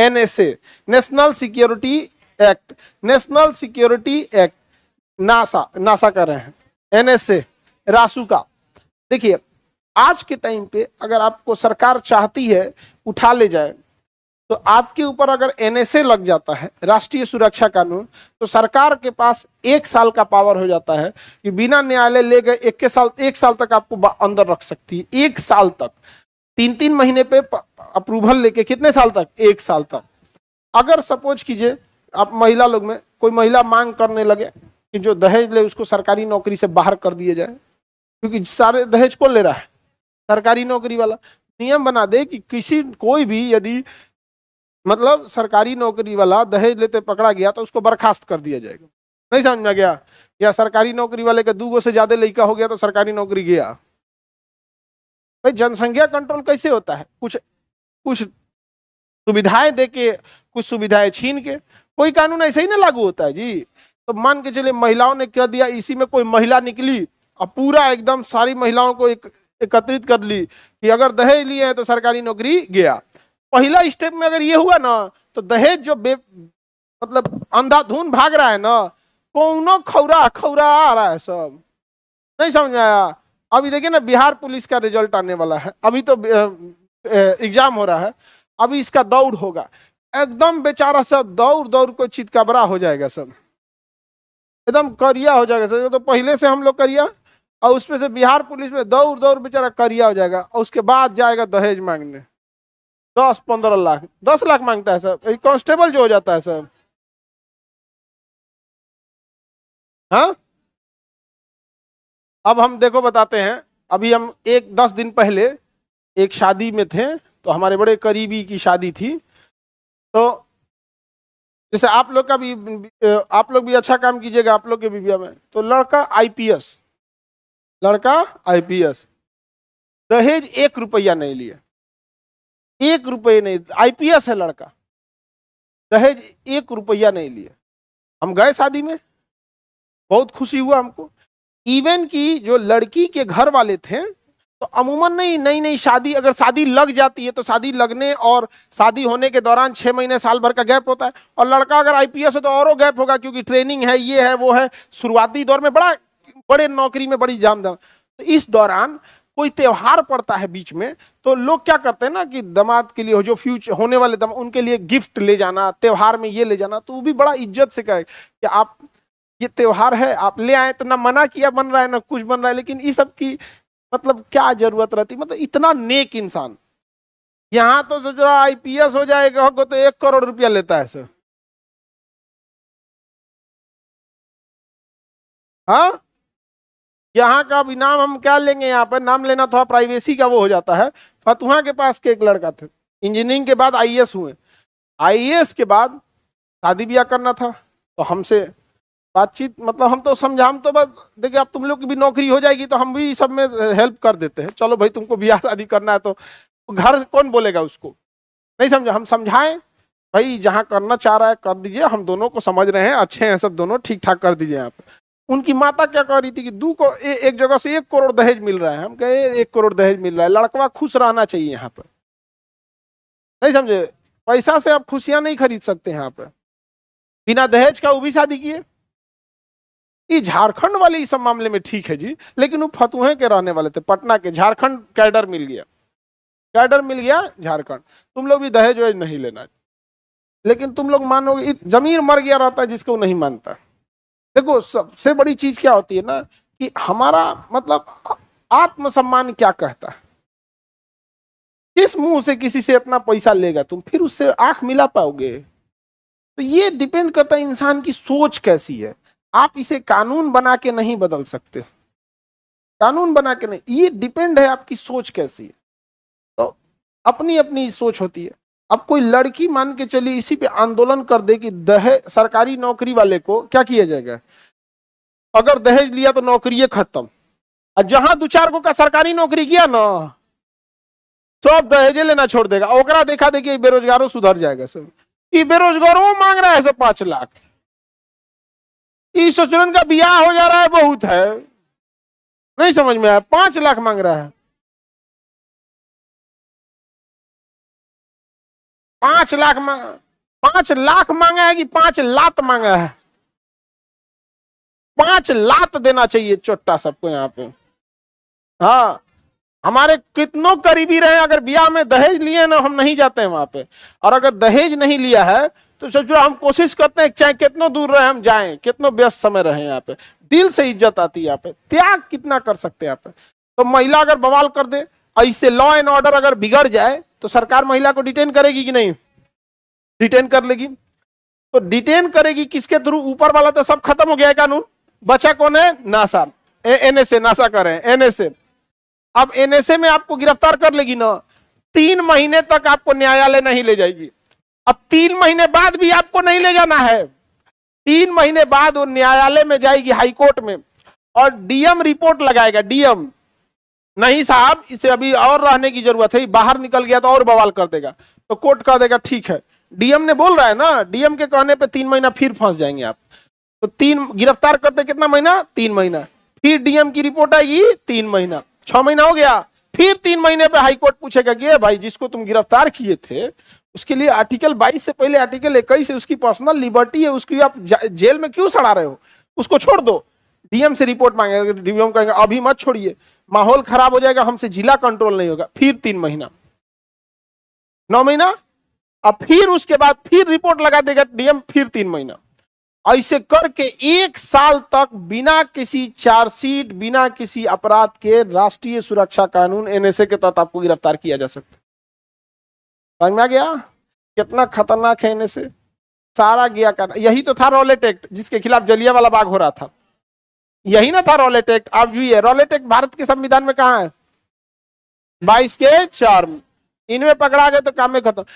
NSA national security act national security act NASA NASA कर रहे हैं एनएसए रासुका देखिए आज के टाइम पे अगर आपको सरकार चाहती है उठा ले जाए तो आपके ऊपर अगर एनएसए लग जाता है राष्ट्रीय सुरक्षा कानून तो सरकार के पास एक साल का पावर हो जाता है कि बिना न्यायालय ले गए एक के साल एक साल तक आपको अंदर रख सकती है एक साल तक तीन तीन महीने पे अप्रूवल लेके कितने साल तक एक साल तक अगर सपोज कीजिए आप महिला लोग में कोई महिला मांग करने लगे कि जो दहेज ले उसको सरकारी नौकरी से बाहर कर दिए जाए क्योंकि सारे दहेज कौन ले रहा है सरकारी नौकरी वाला नियम बना दे कि किसी कोई भी यदि मतलब सरकारी नौकरी वाला दहेज लेते पकड़ा गया तो उसको बर्खास्त कर दिया जाएगा नहीं समझ में गया या सरकारी नौकरी वाले का दो गो से ज्यादा लड़का हो गया तो सरकारी नौकरी गया भाई जनसंख्या कंट्रोल कैसे होता है कुछ कुछ सुविधाएं दे के कुछ सुविधाएं छीन के कोई कानून ऐसे ही ना लागू होता है जी तो मान के चलिए महिलाओं ने कह दिया इसी में कोई महिला निकली और पूरा एकदम सारी महिलाओं को एक एकत्रित कर ली कि अगर दहेज लिए हैं तो सरकारी नौकरी गया पहला स्टेप में अगर ये हुआ ना तो दहेज जो बे मतलब अंधाधुन भाग रहा है ना कौनो खौरा खौरा आ रहा है सब नहीं समझ आया अभी देखिए ना बिहार पुलिस का रिजल्ट आने वाला है अभी तो एग्जाम हो रहा है अभी इसका दौड़ होगा एकदम बेचारा सब दौड़ दौड़ को चितकबरा हो जाएगा सब एकदम करिया हो जाएगा सर तो पहले से हम लोग करिया और उसमें से बिहार पुलिस में दौड़ दौड़ बेचारा करिया हो जाएगा और उसके बाद जाएगा दहेज मांगने दस पंद्रह लाख दस लाख मांगता है सर कांस्टेबल जो हो जाता है सर हाँ अब हम देखो बताते हैं अभी हम एक दस दिन पहले एक शादी में थे तो हमारे बड़े करीबी की शादी थी तो जैसे आप लोग का भी आप लोग भी अच्छा काम कीजिएगा आप लोग के बीबिया में तो लड़का आईपीएस लड़का आईपीएस दहेज एक रुपया नहीं लिए एक रुपये नहीं आईपीएस है लड़का दहेज एक रुपया नहीं लिए हम गए शादी में बहुत खुशी हुआ हमको इवन की जो लड़की के घर वाले थे तो अमूमन नहीं नई नई शादी अगर शादी लग जाती है तो शादी लगने और शादी होने के दौरान छः महीने साल भर का गैप होता है और लड़का अगर आईपीएस हो तो औरों गैप होगा क्योंकि ट्रेनिंग है ये है वो है शुरुआती दौर में बड़ा बड़े नौकरी में बड़ी जाम दाम तो इस दौरान कोई त्यौहार पड़ता है बीच में तो लोग क्या करते हैं ना कि दमाद के लिए जो फ्यूचर होने वाले दम उनके लिए गिफ्ट ले जाना त्यौहार में ये ले जाना तो वो भी बड़ा इज्जत से कहे कि आप ये त्यौहार है आप ले आए तो ना मना किया बन रहा है ना कुछ बन रहा है लेकिन इस सब की मतलब क्या जरूरत रहती मतलब इतना नेक इंसान यहाँ तो सोच रहा आई पी हो जाएगा होगा तो एक करोड़ रुपया लेता है सर हाँ यहाँ का अभी नाम हम क्या लेंगे यहाँ पर नाम लेना थोड़ा प्राइवेसी का वो हो जाता है फतुहा के पास के एक लड़का थे इंजीनियरिंग के बाद आईएएस हुए आईएएस के बाद शादी ब्याह करना था तो हमसे बातचीत मतलब हम तो समझा तो बस देखिए आप तुम लोग की भी नौकरी हो जाएगी तो हम भी सब में हेल्प कर देते हैं चलो भाई तुमको ब्याह शादी करना है तो घर कौन बोलेगा उसको नहीं समझा हम समझाएं भाई जहाँ करना चाह रहा है कर दीजिए हम दोनों को समझ रहे हैं अच्छे हैं सब दोनों ठीक ठाक कर दीजिए आप उनकी माता क्या कह रही थी कि दो को ए, एक जगह से एक करोड़ दहेज मिल रहा है हम कहे एक करोड़ दहेज मिल रहा है लड़कवा खुश रहना चाहिए यहाँ पर नहीं समझे पैसा से आप खुशियाँ नहीं खरीद सकते यहाँ पर बिना दहेज का वो भी शादी किए ये झारखंड वाले इस मामले में ठीक है जी लेकिन वो फतुहे के रहने वाले थे पटना के झारखंड कैडर मिल गया कैडर मिल गया झारखंड तुम लोग भी दहेज वहेज नहीं लेना लेकिन तुम लोग मानोगे जमीर मर गया रहता है जिसको नहीं मानता देखो सबसे बड़ी चीज क्या होती है ना कि हमारा मतलब आत्मसम्मान क्या कहता है किस मुंह से किसी से इतना पैसा लेगा तुम फिर उससे आंख मिला पाओगे तो ये डिपेंड करता है इंसान की सोच कैसी है आप इसे कानून बना के नहीं बदल सकते कानून बना के नहीं ये डिपेंड है आपकी सोच कैसी है तो अपनी अपनी सोच होती है अब कोई लड़की मान के चली इसी पे आंदोलन कर दे कि दहेज सरकारी नौकरी वाले को क्या किया जाएगा अगर दहेज लिया तो नौकरी खत्म और जहां दो चार को का सरकारी नौकरी किया ना सब तो दहेजे लेना छोड़ देगा ओकरा देखा देखिए बेरोजगारों सुधर जाएगा सब ये बेरोजगारों मांग रहा है सब पांच लाख इस ससुरन का ब्याह हो जा रहा है बहुत है नहीं समझ में आया पांच लाख मांग रहा है पांच लाख मांग पांच लाख मांगा है कि पांच लात मांगा है पांच लात देना चाहिए चोट्टा सबको यहाँ पे हाँ हमारे कितनों करीबी रहे अगर ब्याह में दहेज लिए ना हम नहीं जाते हैं वहां पे और अगर दहेज नहीं लिया है तो सोचो हम कोशिश करते हैं चाहे कितना दूर रहे हम जाए कितना व्यस्त समय रहे यहाँ पे दिल से इज्जत आती है यहाँ पे त्याग कितना कर सकते हैं यहाँ पे तो महिला अगर बवाल कर दे ऐसे लॉ एंड ऑर्डर अगर बिगड़ जाए तो सरकार महिला को डिटेन करेगी कि नहीं डिटेन कर लेगी तो डिटेन करेगी किसके थ्रू ऊपर वाला तो सब खत्म हो गया है कानून बचा कौन है नासा एनएसए नासा कर रहे हैं एनएसए अब एनएसए में आपको गिरफ्तार कर लेगी ना तीन महीने तक आपको न्यायालय नहीं ले जाएगी अब तीन महीने बाद भी आपको नहीं ले जाना है तीन महीने बाद वो न्यायालय में जाएगी हाईकोर्ट में और डीएम रिपोर्ट लगाएगा डीएम नहीं साहब इसे अभी और रहने की जरूरत है बाहर निकल गया तो और बवाल कर देगा तो कोर्ट कह देगा ठीक है डीएम ने बोल रहा है ना डीएम के कहने पे तीन महीना फिर फंस जाएंगे आप तो तीन गिरफ्तार करते कितना महीना तीन महीना फिर डीएम की रिपोर्ट आएगी तीन महीना छह महीना हो गया फिर तीन महीने पे हाईकोर्ट पूछेगा कि भाई जिसको तुम गिरफ्तार किए थे उसके लिए आर्टिकल 22 से पहले आर्टिकल इक्कीस है उसकी पर्सनल लिबर्टी है उसकी आप जेल में क्यों सड़ा रहे हो उसको छोड़ दो डीएम से रिपोर्ट मांगेगा डीएम कहेंगे अभी मत छोड़िए माहौल खराब हो जाएगा हमसे जिला कंट्रोल नहीं होगा फिर तीन महीना नौ महीना अब फिर उसके बाद फिर रिपोर्ट लगा देगा डीएम फिर तीन महीना ऐसे करके एक साल तक बिना किसी चार्जशीट बिना किसी अपराध के राष्ट्रीय सुरक्षा कानून एनएसए के तहत आपको गिरफ्तार किया जा सकता है समझ में आ गया कितना खतरनाक है इन्हें से सारा गया करना यही तो था रॉलेट एक्ट जिसके खिलाफ जलिया वाला बाग हो रहा था यही ना था रॉलेट एक्ट अब ये रॉलेट एक्ट भारत के संविधान में कहा है बाईस के चार इनमें पकड़ा गए तो काम में खत्म